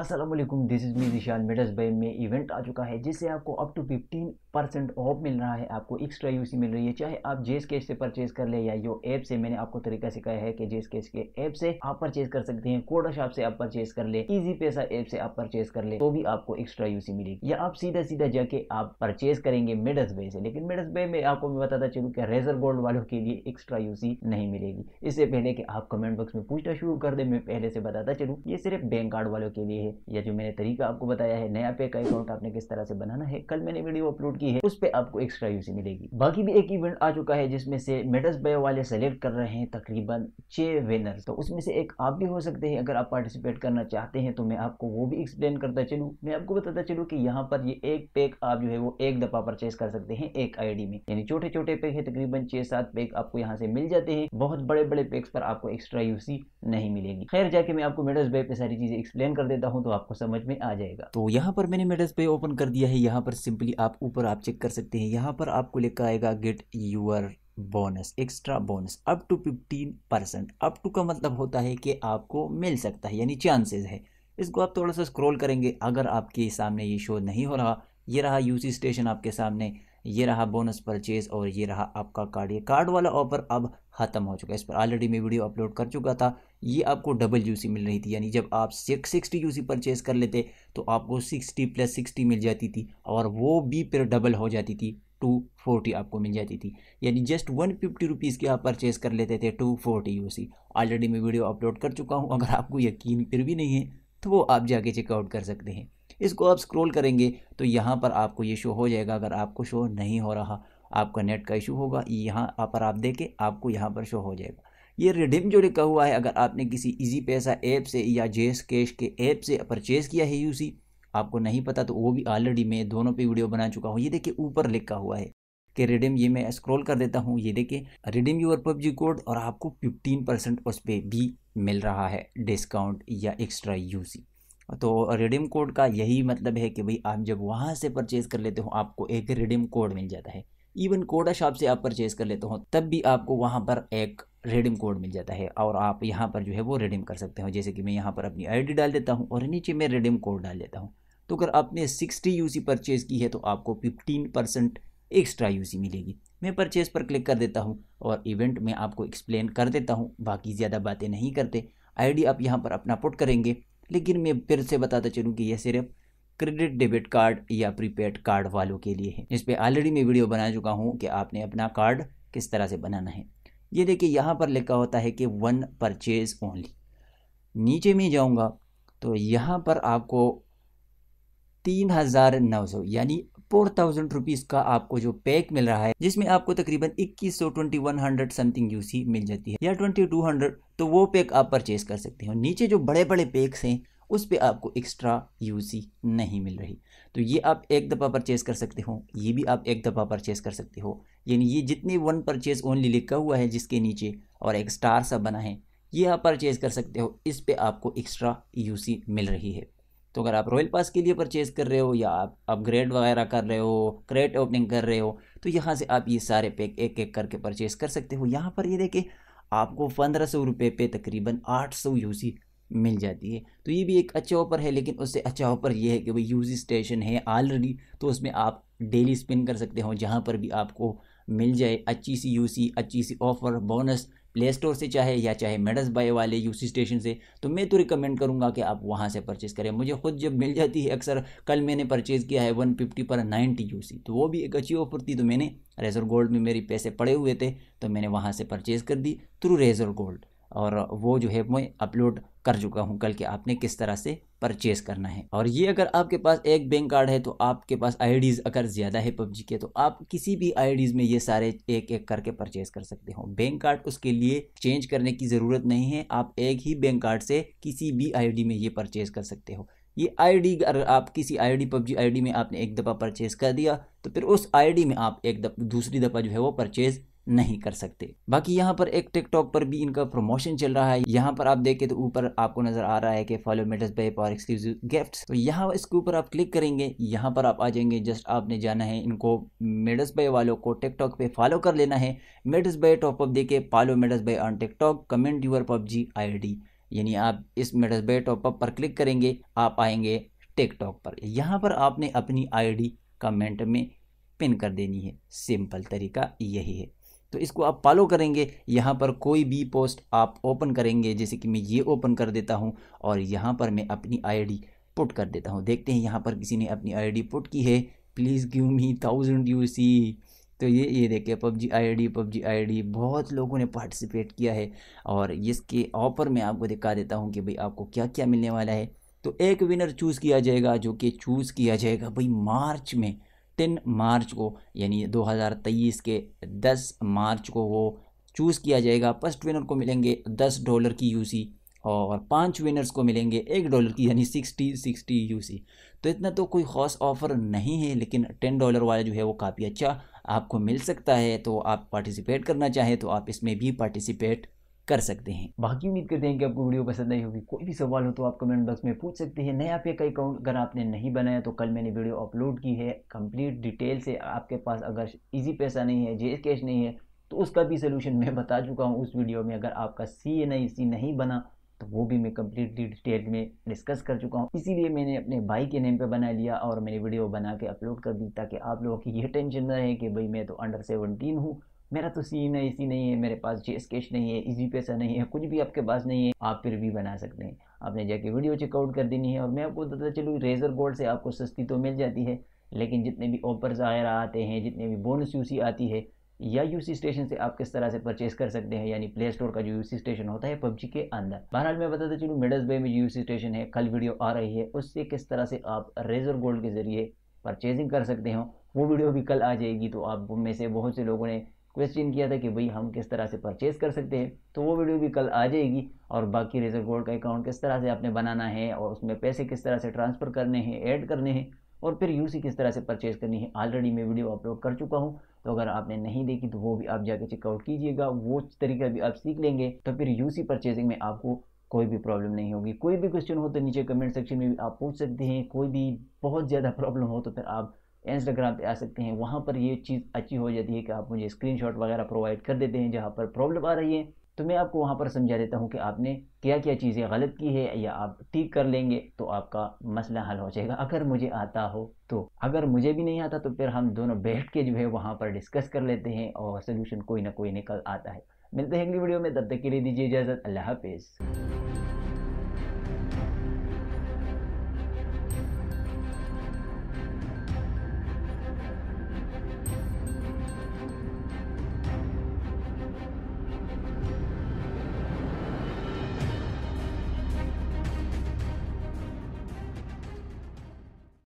Aslam this is me Vishal Midas भाई में event आ चुका है जिससे आपको अप टू 15 परसेंट ऑफ मिल रहा है आपको एक्स्ट्रा यूसी मिल रही है चाहे आप जेस कैश से परचेज कर ले या यो ऐप से मैंने आपको तरीका सिखाया है कि जेस कैश के ऐप से आप परचेज कर सकते हैं कोडा शॉप से आप परचेज कर ले इजी पैसा ऐप से आप परचेज कर ले तो भी आपको एक्स्ट्रा यूसी मिलेगी या आप सीधा सीधा जाके आप परचेज करेंगे मेडस भाई से लेकिन मेडस भाई में आपको मैं बताता चलूँ कि रेजर गोल्ड वालों के लिए एक्स्ट्रा यूसी नहीं मिलेगी इससे पहले कि आप कमेंट बॉक्स में पूछना शुरू कर दे मैं पहले से बताता चलूँ ये सिर्फ बैंक कार्ड वालों के लिए है है या जो मैंने तरीका आपको बताया है नया पे का अकाउंट आपने किस तरह से बनाना है कल मैंने वीडियो अपलोड की है उस पर आपको एक्स्ट्रा यूसी मिलेगी बाकी भी एक इवेंट आ चुका है जिसमें से मेडस बायो वाले सेलेक्ट कर रहे हैं तकरीबन छह विनर तो उसमें से एक आप भी हो सकते हैं अगर आप पार्टिसिपेट करना चाहते हैं तो मैं आपको वो भी एक्सप्लेन करता चलूँ मैं आपको बताता चलूँ की यहाँ पर ये एक पैक आप जो है वो एक दफा परचेज कर सकते हैं एक आई में यानी छोटे छोटे पैक है तकरीबन छह सात पैक आपको यहाँ से मिल जाते हैं बहुत बड़े बड़े पैक्स पर आपको एक्स्ट्रा यूसी नहीं मिलेगी खैर जाके मैं आपको मेडस बायो पे सारी चीजें एक्सप्लेन कर देता हूँ हूँ तो आपको समझ में आ जाएगा तो यहाँ पर मैंने मेडस पे ओपन कर दिया है यहाँ पर सिंपली आप ऊपर आप चेक कर सकते हैं यहाँ पर आपको लेकर आएगा get your bonus extra bonus up to fifteen percent up to का मतलब होता है कि आपको मिल सकता है यानी चांसेस है इसको आप थोड़ा सा स्क्रॉल करेंगे अगर आपके सामने ये शो नहीं हो रहा ये रहा यूसी स्टेशन आपके सामने ये रहा बोनस परचेज और ये रहा आपका कार्ड ये कार्ड वाला ऑफर अब ख़त्म हो चुका है इस पर ऑलरेडी मैं वीडियो अपलोड कर चुका था ये आपको डबल यूसी मिल रही थी यानी जब आप सिक्स सिक्सटी यूसी परचेज़ कर लेते तो आपको सिक्सटी प्लस सिक्सटी मिल जाती थी और वो भी फिर डबल हो जाती थी टू फोर्टी आपको मिल जाती थी यानी जस्ट वन फिफ्टी रुपीज़ की आप परचेज़ कर लेते थे टू फोर्टी सी ऑलरेडी मैं वीडियो अपलोड कर चुका हूँ अगर आपको यकीन फिर भी नहीं है तो वो आप जाके चेकआउट कर सकते हैं इसको आप स्क्रॉल करेंगे तो यहाँ पर आपको ये शो हो जाएगा अगर आपको शो नहीं हो रहा आपका नेट का इशू होगा यहाँ पर आप देखें आपको यहाँ पर शो हो जाएगा ये रिडिम जो लिखा हुआ है अगर आपने किसी इजी पैसा ऐप से या जेस कैश के ऐप से परचेज़ किया है यूसी आपको नहीं पता तो वो भी ऑलरेडी मैं दोनों पे वीडियो बना चुका हूँ ये देखिए ऊपर लिखा हुआ है कि रिडीम ये मैं स्क्रॉल कर देता हूँ ये देखिए रिडीम यूर पबजी कोड और आपको फिफ्टीन परसेंट उस पर भी मिल रहा है डिस्काउंट या एक्स्ट्रा यू तो रिडीम कोड का यही मतलब है कि भाई आप जब वहाँ से परचेज़ कर लेते हो आपको एक रिडीम कोड मिल जाता है इवन कोडा शॉप से आप परचेज़ कर लेते हो तब भी आपको वहाँ पर एक रिडीम कोड मिल जाता है और आप यहाँ पर जो है वो रिडीम कर सकते हो जैसे कि मैं यहाँ पर अपनी आईडी डाल देता हूँ और नीचे मैं रिडीम कोड डाल देता हूँ तो अगर आपने सिक्सटी यू परचेज़ की है तो आपको फिफ्टीन परसेंट एक्स्ट्रा यू मिलेगी मैं परचेज़ पर क्लिक कर देता हूँ और इवेंट में आपको एक्सप्लेन कर देता हूँ बाकी ज़्यादा बातें नहीं करते आईडी आप यहाँ पर अपना पुट करेंगे लेकिन मैं फिर से बताता चलूँ कि यह सिर्फ क्रेडिट डेबिट कार्ड या प्रीपेड कार्ड वालों के लिए है इस पर ऑलरेडी मैं वीडियो बना चुका हूँ कि आपने अपना कार्ड किस तरह से बनाना है ये देखिए यहाँ पर लिखा होता है कि वन परचेज ओनली नीचे में जाऊँगा तो यहाँ पर आपको तीन हज़ार नौ सौ यानी फोर थाउजेंड रुपीज का आपको जो पैक मिल रहा है जिसमें आपको तकरीबन इक्कीस सौ twenty one hundred something UC मिल जाती है या ट्वेंटी टू हंड्रेड तो वो पैक आप परचेज कर सकते हो नीचे जो बड़े बड़े पैक्स हैं उस पर आपको एक्स्ट्रा यूसी नहीं मिल रही तो ये आप एक दफ़ा परचेज़ कर सकते हो ये भी आप एक दफ़ा परचेज़ कर सकते हो यानी ये जितने वन परचेज़ ओनली लिखा हुआ है जिसके नीचे और एक स्टार सा बना है ये आप परचेज़ कर सकते हो इस पर आपको एक्स्ट्रा यूसी मिल रही है तो अगर आप रॉयल पास के लिए परचेज़ कर रहे हो या आप अपग्रेड वगैरह कर रहे हो क्रेट ओपनिंग कर रहे हो तो यहाँ से आप ये सारे पैक एक एक करके परचेज़ कर सकते हो यहाँ पर ये देखिए आपको पंद्रह सौ रुपये पे तकरीबन आठ सौ सी मिल जाती है तो ये भी एक अच्छा ऑफर है लेकिन उससे अच्छा ऑफर ये है कि भाई यूजी स्टेशन है ऑलरेडी तो उसमें आप डेली स्पिन कर सकते हो जहाँ पर भी आपको मिल जाए अच्छी सी सी अच्छी सी ऑफ़र बोनस प्ले स्टोर से चाहे या चाहे मेडस बाय वाले यूसी स्टेशन से तो मैं तो रिकमेंड करूँगा कि आप वहाँ से परचेज़ करें मुझे खुद जब मिल जाती है अक्सर कल मैंने परचेज़ किया है वन फिफ्टी पर नाइन्टी यूसी तो वो भी एक अच्छी ऑफर थी तो मैंने रेजर गोल्ड में मेरे पैसे पड़े हुए थे तो मैंने वहाँ से परचेज़ कर दी थ्रू रेजर गोल्ड और वो जो है मैं अपलोड कर चुका हूँ कल के आपने किस तरह से परचेज करना है और ये अगर आपके पास एक बैंक कार्ड है तो आपके पास आईडीज़ अगर ज़्यादा है पबजी के तो आप किसी भी आईडीज़ में ये सारे एक एक करके परचेज कर सकते हो बैंक कार्ड उसके लिए चेंज करने की ज़रूरत नहीं है आप एक ही बैंक कार्ड से किसी भी आईडी में ये परचेज कर सकते हो ये आईडी अगर आप किसी आईडी पबजी आईडी में आपने एक दफ़ा परचेज़ कर दिया तो फिर उस आईडी में आप एक दफ़ा दूसरी दफ़ा जो है वो परचेज़ नहीं कर सकते बाकी यहाँ पर एक टिकटॉक पर भी इनका प्रमोशन चल रहा है यहाँ पर आप देखें तो ऊपर आपको नजर आ रहा है कि फॉलो मेटर्स बाई और एक्सक्लूसिव गिफ्ट तो यहाँ इसके ऊपर आप क्लिक करेंगे यहाँ पर आप आ जाएंगे जस्ट आपने जाना है इनको मेडस बे वालों को टिकटॉक पे फॉलो कर लेना है मेडस बे टॉपअप देके follow Midasbuy on TikTok comment your PUBG आई यानी आप इस मेडस बे टॉपअप पर क्लिक करेंगे आप आएंगे टिकटॉक पर यहाँ पर आपने अपनी आई कमेंट में पिन कर देनी है सिंपल तरीका यही है तो इसको आप फॉलो करेंगे यहाँ पर कोई भी पोस्ट आप ओपन करेंगे जैसे कि मैं ये ओपन कर देता हूँ और यहाँ पर मैं अपनी आईडी पुट कर देता हूँ देखते हैं यहाँ पर किसी ने अपनी आईडी पुट की है please give me thousand U C तो ये ये देखिए पबजी आईडी पबजी आईडी बहुत लोगों ने पार्टिसिपेट किया है और इसके ऑफर में आपको दिखा देता हूँ कि भाई आपको क्या क्या मिलने वाला है तो एक विनर चूज़ किया जाएगा जो कि चूज़ किया जाएगा भाई मार्च में तीन मार्च को यानी 2023 के 10 मार्च को वो चूज़ किया जाएगा फर्स्ट विनर को मिलेंगे दस डॉलर की यूसी और पांच विनर्स को मिलेंगे एक डॉलर की यानी सिक्सटी सिक्सटी यूसी तो इतना तो कोई ख़ास ऑफ़र नहीं है लेकिन टेन डॉलर वाला जो है वो काफ़ी अच्छा आपको मिल सकता है तो आप पार्टिसिपेट करना चाहें तो आप इसमें भी पार्टिसिपेट कर सकते हैं बाकी उम्मीद करते हैं कि आपको वीडियो पसंद आई होगी कोई भी सवाल हो तो आप कमेंट बॉक्स में पूछ सकते हैं नया पे का अकाउंट अगर आपने नहीं बनाया तो कल मैंने वीडियो अपलोड की है कंप्लीट डिटेल से आपके पास अगर इजी पैसा नहीं है जे कैश नहीं है तो उसका भी सोल्यूशन मैं बता चुका हूँ उस वीडियो में अगर आपका सी एन आई सी नहीं बना तो वो भी मैं कम्प्लीटली डिटेल में डिस्कस कर चुका हूँ इसीलिए मैंने अपने भाई के नेम पे बना लिया और मैंने वीडियो बना के अपलोड कर दी ताकि आप लोगों की ये टेंशन ना रहे कि भाई मैं तो अंडर सेवनटीन हूँ मेरा तो सीन है इसी नहीं है मेरे पास जी स्केच नहीं है इजी पैसा नहीं है कुछ भी आपके पास नहीं है आप फिर भी बना सकते हैं आपने जाके वीडियो चेकआउट कर देनी है और मैं आपको बताता चलूँ रेजर गोल्ड से आपको सस्ती तो मिल जाती है लेकिन जितने भी ऑफर्स वगैरह आते हैं जितने भी बोनस यूसी आती है या यूसी स्टेशन से आप किस तरह से परचेज कर सकते हैं यानी प्ले स्टोर का जो यूसी स्टेशन होता है पबजी के अंदर बहरहाल मैं बताता चलूँ मिडल्स बे में जो यूसी स्टेशन है कल वीडियो आ रही है उससे किस तरह से आप रेजर गोल्ड के जरिए परचेजिंग कर सकते हो वो वीडियो भी कल आ जाएगी तो आप में से बहुत से लोगों ने क्वेश्चन किया था कि भाई हम किस तरह से परचेज कर सकते हैं तो वो वीडियो भी कल आ जाएगी और बाकी रिजर्व गोल्ड का अकाउंट किस तरह से आपने बनाना है और उसमें पैसे किस तरह से ट्रांसफ़र करने हैं ऐड करने हैं और फिर यूसी किस तरह से परचेज करनी है ऑलरेडी मैं वीडियो अपलोड कर चुका हूँ तो अगर आपने नहीं देखी तो वो भी आप जाके चेकआउट कीजिएगा वो तरीका भी आप सीख लेंगे तो फिर यूसी परचेजिंग में आपको कोई भी प्रॉब्लम नहीं होगी कोई भी क्वेश्चन हो तो नीचे कमेंट सेक्शन में भी आप पूछ सकते हैं कोई भी बहुत ज़्यादा प्रॉब्लम हो तो फिर आप इंस्टाग्राम पे आ सकते हैं वहाँ पर ये चीज़ अच्छी हो जाती है कि आप मुझे स्क्रीनशॉट वगैरह प्रोवाइड कर देते हैं जहाँ पर प्रॉब्लम आ रही है तो मैं आपको वहाँ पर समझा देता हूँ कि आपने क्या क्या चीज़ें गलत की है या आप ठीक कर लेंगे तो आपका मसला हल हो जाएगा अगर मुझे आता हो तो अगर मुझे भी नहीं आता तो फिर हम दोनों बैठ के जो है वहाँ पर डिस्कस कर लेते हैं और सोल्यूशन कोई ना कोई निकल आता है मिलते हैं अगली वीडियो में तब तक के लिए दीजिए इजाज़त अल्लाह हाफिज़